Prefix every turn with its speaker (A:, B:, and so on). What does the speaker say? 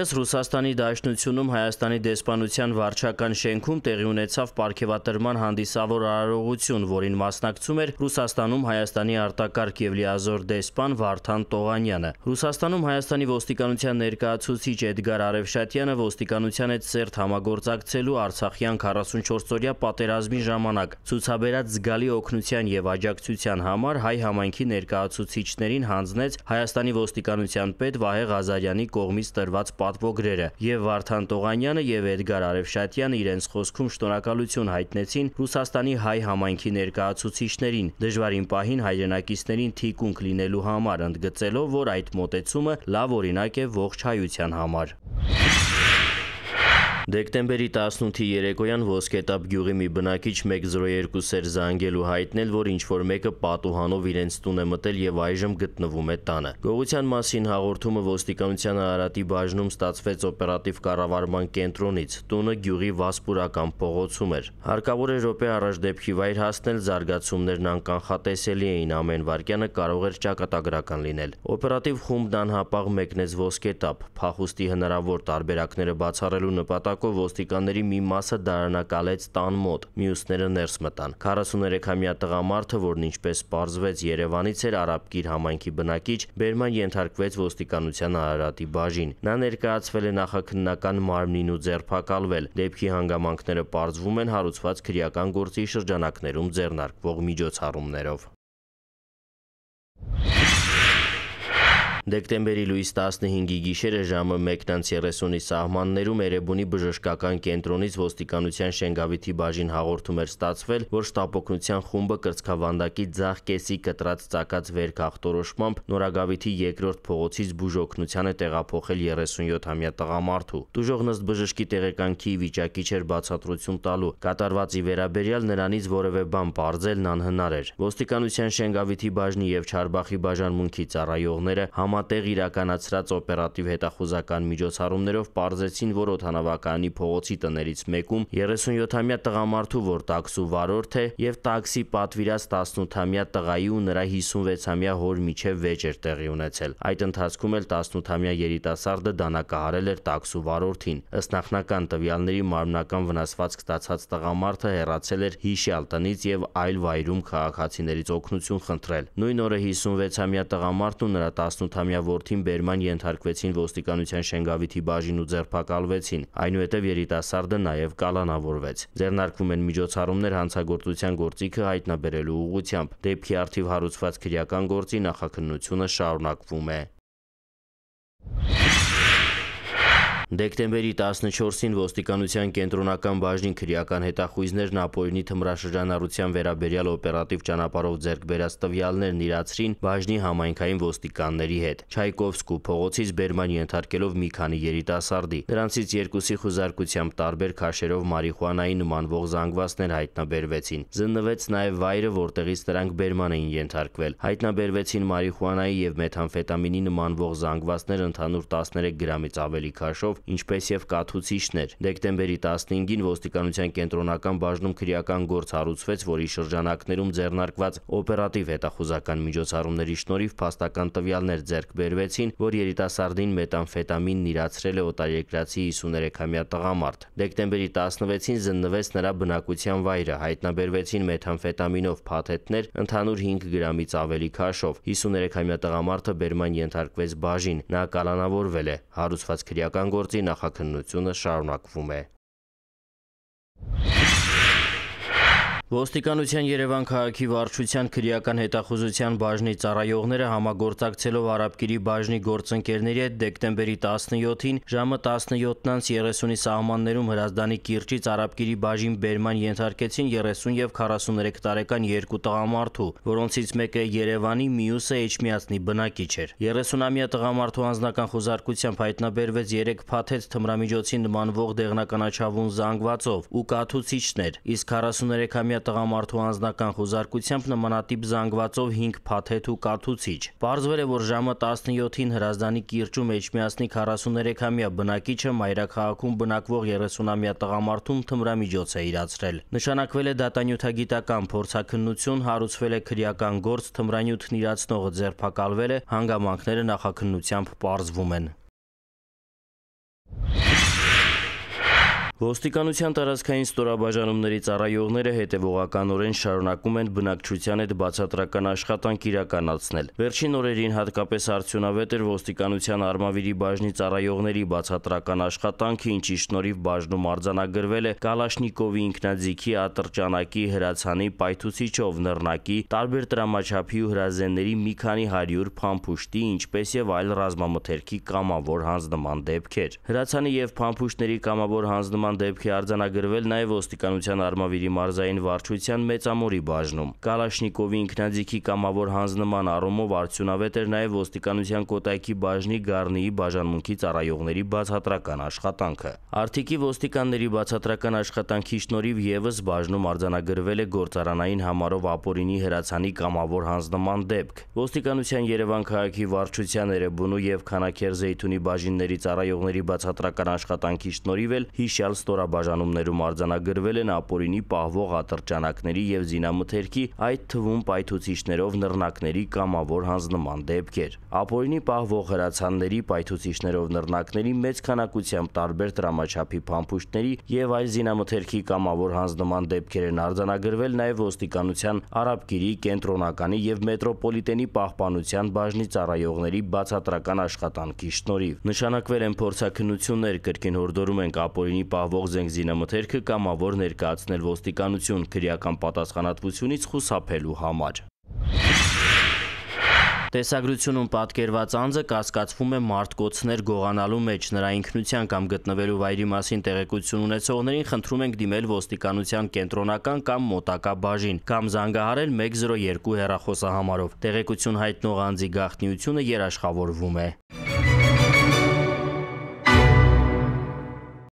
A: Այդպես Ռուսաստանի Դաշնությունում Հայաստանի դեսպանության վարչական շենքում տեղի ունեցավ պարգևատրման հանդիսավոր արարողություն, որին մասնակցում էր Ռուսաստանում Հայաստանի արտակարգ եւ լիազոր դեսպան Վարդան Տողանյանը։ Ռուսաստանում Հայաստանի ոստիկանության ներկայացուցիչ Էդգար Արևշատյանը ոստիկանության հետ ծերտ համագործակցելու Արցախյան 44-օրյա պատերազմի ժամանակ ցուցաբերած զգալի օգնության եւ աջակցության համար հայ համայնքի ներկայացուցիչներին հանձնեց Հայաստանի ոստիկանության պետ Վահե Ղազարյանի կողմից տրված պատվո գրերը եւ Վարդան Տողանյանը եւ Էդգար Արևշատյանը իրենց խոսքում շնորհակալություն հայտնեցին Ռուսաստանի հայ համայնքի ներկայացուցիչներին դժվարին պահին հայրենակիցներին թիկունք լինելու համար ընդգծելով, որ այդ մոտեցումը լավ օրինակ է ողջ հայության համար։ Դեկտեմբերի 18-ի երեկոյան Ոսկետապ գյուղի մի բնակիչ 102 սեր զանգել ու հայտնել, որ ինչ-որ մեկը պատուհանով իրենց տուն է մտել եւ այժմ գտնվում է տանը։ Գողության մասին հաղորդումը ոստիկանության Արարատի բաժնում ստացվեց օպերատիվ կառավարման կենտրոնից։ Տունը գյուղի Վասպուրական փողոցում էր։ Հարկավոր էր րոպե առաջ դեպքի վայր հասնել, զարգացումներն անկանխատեսելի էին, ամեն վարքյանը կարող էր ճակատագրական լինել։ Օպերատիվ խումբն անհապաղ մեկնեց Ոսկետապ, փախուստի հնարավոր տարբերակները բացառելու նպատակ նպատակով ոստիկանների մի մասը դարանակալեց տան մոտ, մյուսները ներս մտան։ 43-ամյա տղամարդը, որն ինչպես պարզվեց Երևանից էր Արաբկիր համայնքի բնակիչ, բերման ենթարկվեց ոստիկանության Արարատի բաժին։ Նա ներկայացվել է նախաքննական մարմնին ու ձերբակալվել։ Դեպքի հանգամանքները պարզվում են հարուցված քրեական գործի շրջանակներում ձեռնարկվող միջոցառումներով։ Դեկտեմբերի լույս 15-ի գիշերը ժամը 1:30-ի սահմաններում Էրեբունի բժշկական կենտրոնից ոստիկանության Շենգավիթի բաժին հաղորդում էր ստացվել, որ շտապօգնության խումբը կրծքավանդակի ձախ կեսի կտրած ծակած վերքախտորոշմամբ Նորագավիթի 2-րդ փողոցից բուժօգնության է տեղափոխել 37-ամյա տղամարդու։ Դուժողն ըստ բժշկի տեղեկանքի վիճակի չէր բացատրություն տալու։ Կատարվածի վերաբերյալ նրանից որևէ բան բարձելն անհնար էր։ Ոստիկանության Շենգավիթի բաժնի եւ Չարբախի բաժանմունքի ծառայողները համ Համատեղ իրականացրած օպերատիվ հետախուզական միջոցառումներով պարզեցին, որ օթանավականի փողոցի տներից մեկում 37-ամյա տղամարդու, որ տաքսու վարորդ է, եւ տաքսի պատվիրած 18-ամյա տղայի ու նրա 56-ամյա հոր միջև վեճ էր տեղի ունեցել։ Այդ ընթացքում էլ 18-ամյա երիտասարդը դանակահարել էր տաքսու վարորդին։ Ըստ նախնական տվյալների մարմնական վնասվածք ստացած տղամարդը հեռացել էր հիշյալ տնից եւ այլ վայրում քաղաքացիներից օգնություն խնդրել։ Նույն օրը 56-ամյա տղամարդն ու նրա 18 20-ամյա որդին բերման ենթարկվեցին ոստիկանության Շենգավիթի բաժին ու ձերբակալվեցին։ Այնուհետև երիտասարդը նաև կալանավորվեց։ Ձեռնարկվում են միջոցառումներ հանցագործության գործիքը հայտնաբերելու ուղղությամբ։ Դեպքի արդիվ հարուցված քրեական գործի նախաքննությունը շարունակվում է։ Դեկտեմբերի 14-ին ոստիկանության կենտրոնական բաժնին քրեական հետախույզներն ապօրինի թմրաշրջանառության վերաբերյալ օպերատիվ ճանապարհով ձեռք բերած տվյալներն իրացրին բաժնի համայնքային ոստիկանների հետ։ Չայկովսկու փողոցից Բերման ենթարկելով մի քանի երիտասարդի։ Նրանցից երկուսի խուզարկությամբ տարբեր քաշերով մարիխուանայի նմանվող զանգվածներ հայտնաբերվեցին։ Զննվեց նաև վայրը, որտեղից նրանք Բերման էին ենթարկվել։ Հայտնաբերվեցին մարիխուանայի եւ մեթամֆետամինի նմանվող զանգվածներ ընդհանուր 13 գրամից ավելի քաշով անդամներով, ինչպես եւ կաթուցիչներ։ Դեկտեմբերի 15-ին ոստիկանության կենտրոնական բաժնում քրեական գործ հարուցվեց, որի շրջանակներում ձեռնարկված օպերատիվ հետախուզական միջոցառումների շնորհիվ փաստական տվյալներ ձեռք բերվեցին, որ երիտասարդին մետամֆետամինն իրացրել է օտարերկրացի 53-ամյա տղամարդ։ Դեկտեմբերի 16-ին զննվեց նրա բնակության վայրը, հայտնաբերվեցին մետամֆետամինով փաթեթներ ընդհանուր 5 գրամից ավելի քաշով։ 53-ամյա տղամարդը բերման ենթարկվեց բաժին։ Նա կալանավորվել է։ Հարուցված քրեական գործ գործի նախաքննությունը շարունակվում է։ Ոստիկանության Երևան քաղաքի վարչության քրեական հետախուզության բաժնի ծառայողները համագործակցելով Արաբկիրի բաժնի գործընկերների հետ դեկտեմբերի 17-ին ժամը 17:30-ի սահմաններում Հրազդանի կիրճից Արաբկիրի բաժին բերման ենթարկեցին 30 եւ 43 տարեկան երկու տղամարդու, որոնցից մեկը Երևանի, մյուսը Էջմիածնի բնակիչ էր։ 30-ամյա տղամարդու անձնական խոզարկությամբ հայտնաբերվեց 3 փաթեթ թմրամիջոցի նմանվող դեղնականաչավուն զանգվածով ու կաթուցիչներ, իսկ 43-ամյա տղամարդու անձնական խուզարկությամբ նմանատիպ զանգվածով 5 փաթեթ ու կաթուցիչ։ Պարզվել է, որ ժամը 17-ին Հրազդանի կիրճում Էջմիածնի 43-ամյա բնակիչը մայրաքաղաքում բնակվող 30-ամյա տղամարդուն թմրամիջոց է իրացրել։ Նշանակվել է դատանյութագիտական փորձաքննություն, հարուցվել է քրեական գործ, թմրանյութն իրացնողը ձերբակալվել է, հանգամանքները նախաքննությամբ պարզվում են։ Ոստիկանության տարածքային ստորաբաժանումներից առայողները հետևողականորեն շարունակում են բնակչության հետ բացատրական աշխատանք իրականացնել։ Վերջին օրերին հատկապես արդյունավետ էր ոստիկանության արմավիրի բաժնի ծառայողների բացատրական աշխատանքը, ինչի շնորհիվ բաժնում արձանագրվել է Կալաշնիկովի ինքնաձիգի ատրճանակի հրացանի պայթուցիչով նռնակի, տարբեր տրամաչափի ու հրազենների մի քանի 100 փամփուշտի, ինչպես եւ այլ ռազմամթերքի կամավոր հանձնման դեպքեր։ Հրացանի եւ փամփուշտների կամավոր հանձնման Նման դեպք է արձանագրվել նաև ոստիկանության արմավիրի մարզային վարչության Մեծամորի բաժնում։ Կալաշնիկովի ինքնաձիգի կամավոր հանձնման առումով արդյունավետ էր նաև ոստիկանության Կոտայքի բաժնի Գառնիի բաժանմունքի ծառայողների բացատրական աշխատանքը։ Արթիկի ոստիկանների բացատրական աշխատանքի շնորհիվ եւս բաժնում արձանագրվել է գործարանային համարով ապօրինի հրացանի կամավոր հանձնման դեպք։ Ոստիկանության Երևան քաղաքի վարչության Էրեբունու եւ Քանաքեր Զեյթունի բաժինների ծառայողների բացատրական աշխատանքի շնորհիվ էլ հիշյալ ստորաբաժանումներում արձանագրվել են ապօրինի պահվող ատրճանակների եւ զինամթերքի, այդ թվում պայթուցիչներով նռնակների կամավոր հանձնման դեպքեր։ Ապօրինի պահվող հրացանների, պայթուցիչներով նռնակների մեծ քանակությամբ տարբեր դրամաչափի փամփուշտների եւ այլ զինամթերքի կամավոր հանձնման դեպքեր են արձանագրվել նաեւ ոստիկանության Արաբգիրի կենտրոնականի եւ մետրոպոլիտենի պահպանության բաժնի ծառայողների բացատրական աշխատանքի շնորհիվ։ Նշանակվել են փորձակնություններ, կրկին հորդորում ենք ապօրինի պահվող կամավոր զենգզինամթերքը կամավոր ներկայացնել ոստիկանություն քրեական պատասխանատվությունից խուսափելու համար։ Տեսագրությունում պատկերված անձը կասկածվում է մարդկոցներ գողանալու մեջ նրա ինքնության կամ գտնվելու վայրի մասին տեղեկություն ունեցողներին խնդրում ենք դիմել ոստիկանության կենտրոնական կամ մոտակա բաժին կամ զանգահարել 102 հեռախոսահամարով։ Տեղեկություն հայտնող անձի գաղտնիությունը երաշխավորվում է։